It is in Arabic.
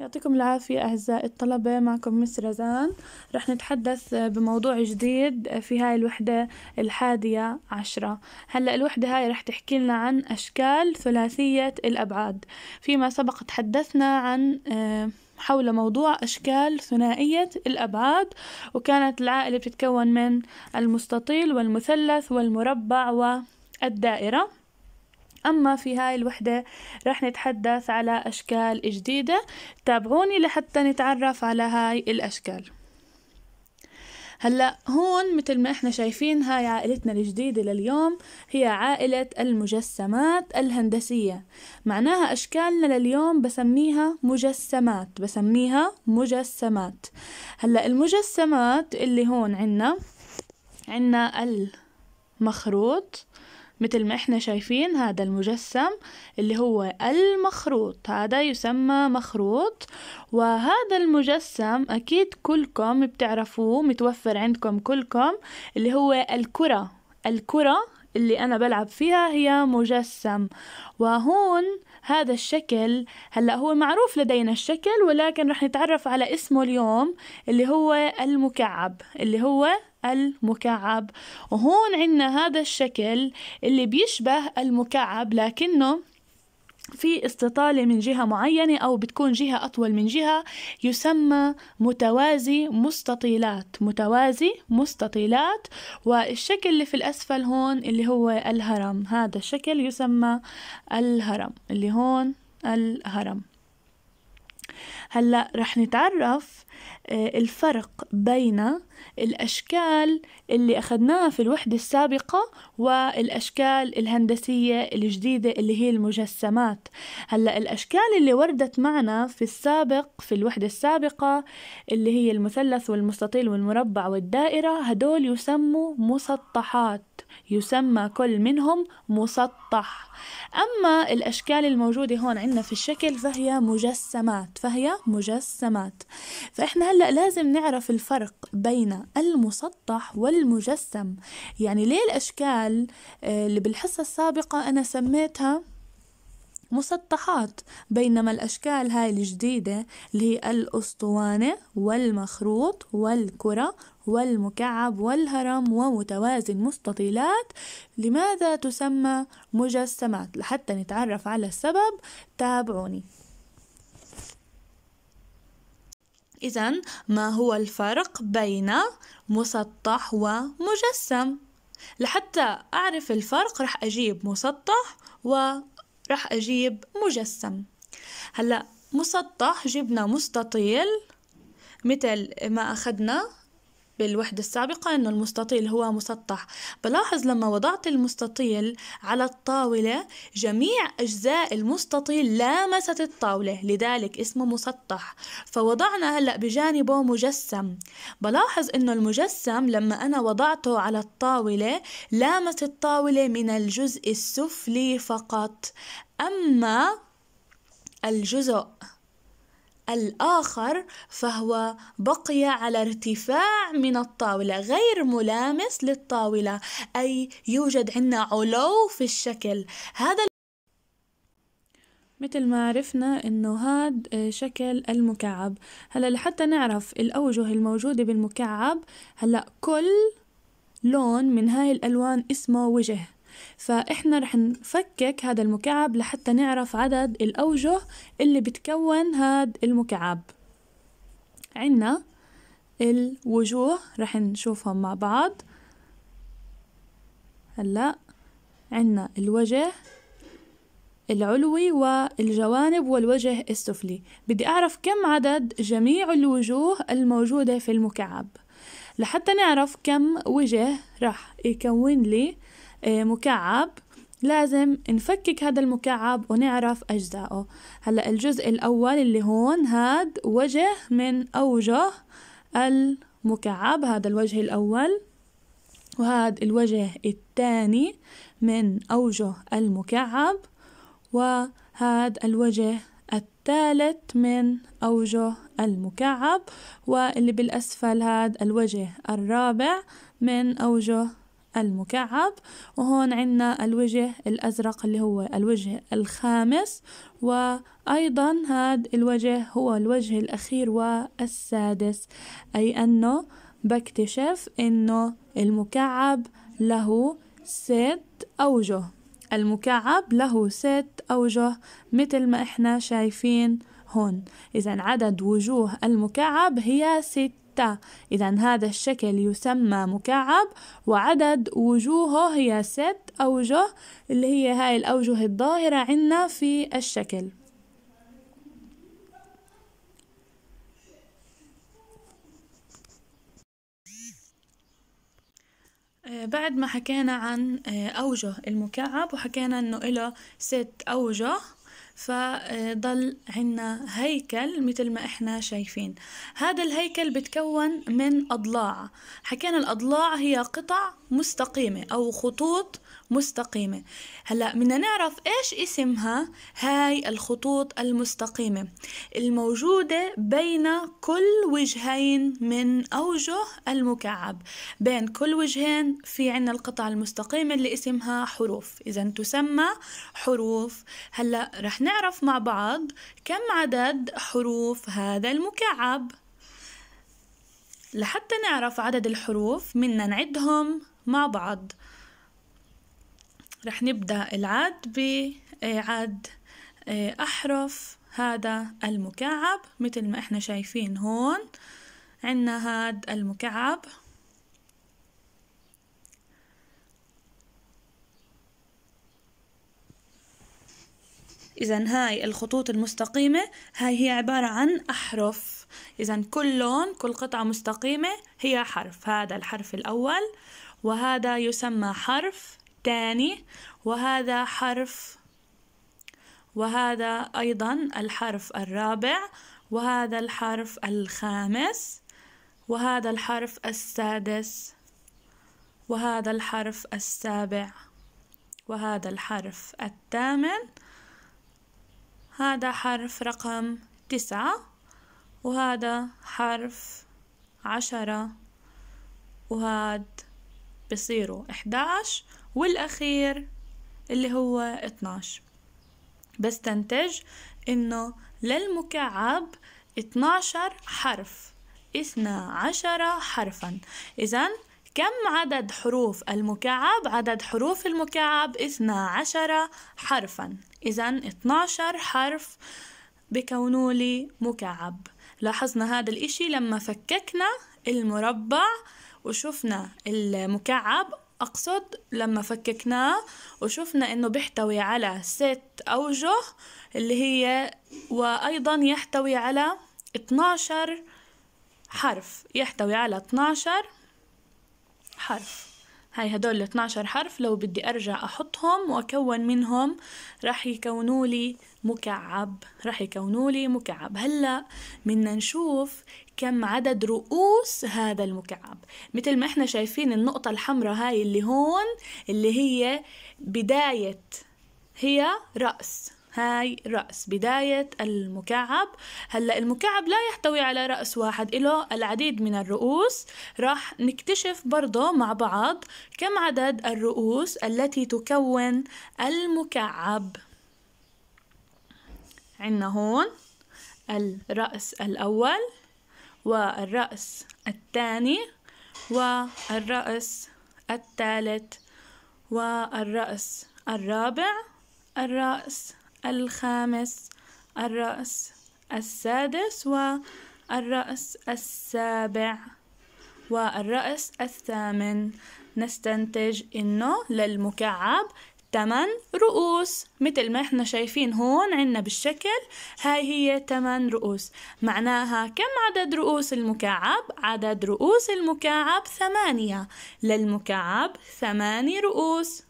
يعطيكم العافية أعزائي الطلبة معكم مس رزان رح نتحدث بموضوع جديد في هاي الوحدة الحادية عشرة هلأ الوحدة هاي رح تحكي لنا عن أشكال ثلاثية الأبعاد فيما سبق تحدثنا عن آه، حول موضوع أشكال ثنائية الأبعاد وكانت العائلة بتتكون من المستطيل والمثلث والمربع والدائرة أما في هاي الوحدة رح نتحدث على أشكال جديدة تابعوني لحتى نتعرف على هاي الأشكال هلا هون مثل ما احنا شايفين هاي عائلتنا الجديدة لليوم هي عائلة المجسمات الهندسية معناها أشكالنا لليوم بسميها مجسمات بسميها مجسمات هلا المجسمات اللي هون عنا عنا المخروط مثل ما احنا شايفين هذا المجسم اللي هو المخروط هذا يسمى مخروط وهذا المجسم أكيد كلكم بتعرفوه متوفر عندكم كلكم اللي هو الكرة الكرة اللي أنا بلعب فيها هي مجسم وهون هذا الشكل هلا هو معروف لدينا الشكل ولكن رح نتعرف على اسمه اليوم اللي هو المكعب اللي هو المكعب وهون عندنا هذا الشكل اللي بيشبه المكعب لكنه في استطالة من جهة معينة أو بتكون جهة أطول من جهة يسمى متوازي مستطيلات متوازي مستطيلات والشكل اللي في الأسفل هون اللي هو الهرم هذا الشكل يسمى الهرم اللي هون الهرم هلا رح نتعرف آه، الفرق بين الأشكال اللي أخذناها في الوحدة السابقة والأشكال الهندسية الجديدة اللي هي المجسمات هلأ الأشكال اللي وردت معنا في السابق في الوحدة السابقة اللي هي المثلث والمستطيل والمربع والدائرة هدول يسموا مسطحات يسمى كل منهم مسطح أما الأشكال الموجودة هون عندنا في الشكل فهي مجسمات فهي مجسمات فإحنا هلأ لازم نعرف الفرق بين المسطح والمجسم يعني ليه الأشكال آه، اللي بالحصة السابقة أنا سميتها مسطحات بينما الأشكال هاي الجديدة اللي هي الأسطوانة والمخروط والكرة والمكعب والهرم ومتوازي المستطيلات لماذا تسمى مجسمات لحتى نتعرف على السبب تابعوني إذا ما هو الفرق بين مسطح ومجسم؟ لحتى أعرف الفرق رح أجيب مسطح ورح أجيب مجسم هلأ مسطح جبنا مستطيل مثل ما أخذنا بالوحدة السابقة أنه المستطيل هو مسطح بلاحظ لما وضعت المستطيل على الطاولة جميع أجزاء المستطيل لامست الطاولة لذلك اسمه مسطح فوضعنا هلأ بجانبه مجسم بلاحظ أنه المجسم لما أنا وضعته على الطاولة لامس الطاولة من الجزء السفلي فقط أما الجزء الآخر فهو بقي على ارتفاع من الطاولة غير ملامس للطاولة أي يوجد عندنا علو في الشكل هذا مثل ما عرفنا انه هاد آه، شكل المكعب هلا لحتى نعرف الاوجه الموجودة بالمكعب هلا كل لون من هاي الالوان اسمه وجه فإحنا رح نفكك هذا المكعب لحتى نعرف عدد الأوجه اللي بتكون هذا المكعب عنا الوجوه رح نشوفهم مع بعض هلأ عنا الوجه العلوي والجوانب والوجه السفلي بدي أعرف كم عدد جميع الوجوه الموجودة في المكعب لحتى نعرف كم وجه رح يكون لي آه، مكعب لازم نفكك هذا المكعب ونعرف أجزائه هلأ الجزء الأول اللي هون هاد وجه من أوجه المكعب هذا الوجه الأول وهذا الوجه الثاني من أوجه المكعب وهذا الوجه الثالث من أوجه المكعب واللي بالأسفل هذا الوجه الرابع من أوجه المكعب وهون عندنا الوجه الأزرق اللي هو الوجه الخامس وأيضا هذا الوجه هو الوجه الأخير والسادس أي أنه بكتشف أنه المكعب له ست أوجه المكعب له ست أوجه مثل ما إحنا شايفين هون إذا عدد وجوه المكعب هي ست ستة إذا هذا الشكل يسمى مكعب وعدد وجوهه هي ست أوجه اللي هي هاي الأوجه الظاهرة عنا في الشكل آه، بعد ما حكينا عن آه، أوجه المكعب وحكينا إنه له ست أوجه فضل عنا هيكل مثل ما احنا شايفين هذا الهيكل بتكون من أضلاع حكينا الأضلاع هي قطع مستقيمة أو خطوط مستقيمة هلا بدنا نعرف ايش اسمها هاي الخطوط المستقيمة الموجودة بين كل وجهين من أوجه المكعب بين كل وجهين في عنا القطع المستقيمة اللي اسمها حروف إذا تسمى حروف هلا رح نعرف مع بعض كم عدد حروف هذا المكعب لحتى نعرف عدد الحروف منا نعدهم مع بعض رح نبدأ العد بعد آه، أحرف هذا المكعب مثل ما احنا شايفين هون عنا هاد المكعب إذا هاي الخطوط المستقيمة هاي هي عبارة عن أحرف إذا كل لون كل قطعة مستقيمة هي حرف هذا الحرف الأول وهذا يسمى حرف الثاني وهذا حرف وهذا أيضا الحرف الرابع وهذا الحرف الخامس وهذا الحرف السادس وهذا الحرف السابع وهذا الحرف الثامن هذا حرف رقم تسعة وهذا حرف عشرة وهذا بصيروا 11 والأخير اللي هو 12 بستنتج إنه للمكعب 12 حرف 12 حرفا إذا كم عدد حروف المكعب؟ عدد حروف المكعب 12 حرفا إذا 12 حرف بكونوا لي مكعب لاحظنا هذا الإشي لما فككنا المربع وشفنا المكعب أقصد لما فككناه وشفنا إنه بيحتوي على ست أوجه اللي هي وأيضا يحتوي على 12 حرف يحتوي على 12 حرف هاي هدول ال 12 حرف لو بدي أرجع أحطهم وأكون منهم رح يكونوا لي مكعب رح يكونوا لي مكعب هلأ بدنا نشوف كم عدد رؤوس هذا المكعب مثل ما احنا شايفين النقطة الحمراء هاي اللي هون اللي هي بداية هي رأس هاي رأس بداية المكعب هلأ المكعب لا يحتوي على رأس واحد له العديد من الرؤوس راح نكتشف برضه مع بعض كم عدد الرؤوس التي تكون المكعب عنا هون الرأس الأول والرأس الثاني والرأس الثالث والرأس الرابع الرأس الخامس الرأس السادس والرأس السابع والرأس الثامن نستنتج إنه للمكعب تمن رؤوس مثل ما احنا شايفين هون عنا بالشكل هاي هي تمن رؤوس معناها كم عدد رؤوس المكعب؟ عدد رؤوس المكعب ثمانية للمكعب ثماني رؤوس